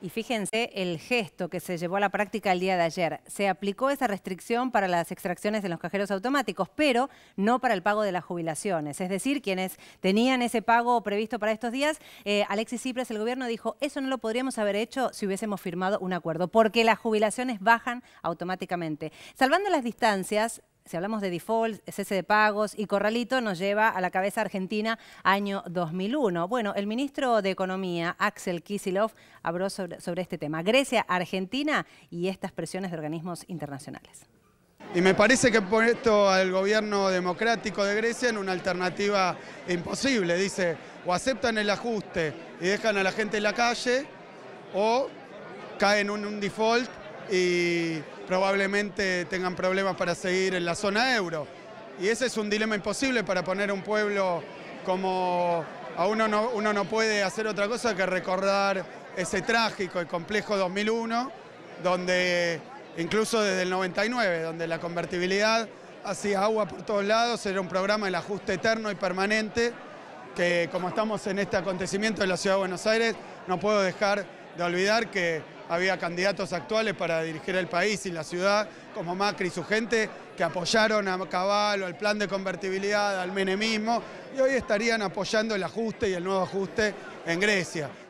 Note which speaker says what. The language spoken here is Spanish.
Speaker 1: Y fíjense el gesto que se llevó a la práctica el día de ayer. Se aplicó esa restricción para las extracciones en los cajeros automáticos, pero no para el pago de las jubilaciones. Es decir, quienes tenían ese pago previsto para estos días, eh, Alexis Cipres, el gobierno, dijo, eso no lo podríamos haber hecho si hubiésemos firmado un acuerdo, porque las jubilaciones bajan automáticamente. Salvando las distancias, si hablamos de default, cese de pagos y corralito, nos lleva a la cabeza argentina año 2001. Bueno, el ministro de Economía, Axel Kisilov, habló sobre, este tema. Grecia, Argentina y estas presiones de organismos internacionales.
Speaker 2: Y me parece que pone esto al gobierno democrático de Grecia en una alternativa imposible. Dice, o aceptan el ajuste y dejan a la gente en la calle, o caen en un default y probablemente tengan problemas para seguir en la zona euro. Y ese es un dilema imposible para poner un pueblo como a uno no, uno no puede hacer otra cosa que recordar ese trágico y complejo 2001, donde incluso desde el 99, donde la convertibilidad hacía agua por todos lados, era un programa del ajuste eterno y permanente, que como estamos en este acontecimiento en la Ciudad de Buenos Aires, no puedo dejar de olvidar que había candidatos actuales para dirigir el país y la ciudad, como Macri y su gente, que apoyaron a Caballo, al plan de convertibilidad, al menemismo, y hoy estarían apoyando el ajuste y el nuevo ajuste en Grecia.